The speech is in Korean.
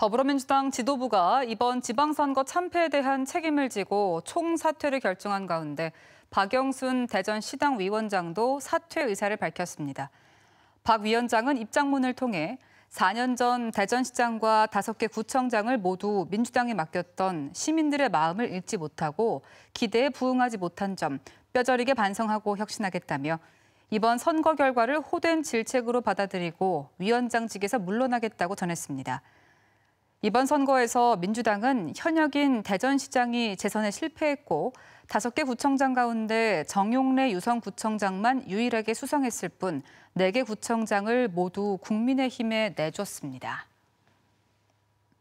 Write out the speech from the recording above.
더불어민주당 지도부가 이번 지방선거 참패에 대한 책임을 지고 총사퇴를 결정한 가운데 박영순 대전시당 위원장도 사퇴 의사를 밝혔습니다. 박 위원장은 입장문을 통해 4년 전 대전시장과 5개 구청장을 모두 민주당에 맡겼던 시민들의 마음을 읽지 못하고 기대에 부응하지 못한 점 뼈저리게 반성하고 혁신하겠다며 이번 선거 결과를 호된 질책으로 받아들이고 위원장직에서 물러나겠다고 전했습니다. 이번 선거에서 민주당은 현역인 대전시장이 재선에 실패했고 다섯 개 구청장 가운데 정용래 유성 구청장만 유일하게 수상했을 뿐4개 구청장을 모두 국민의힘에 내줬습니다.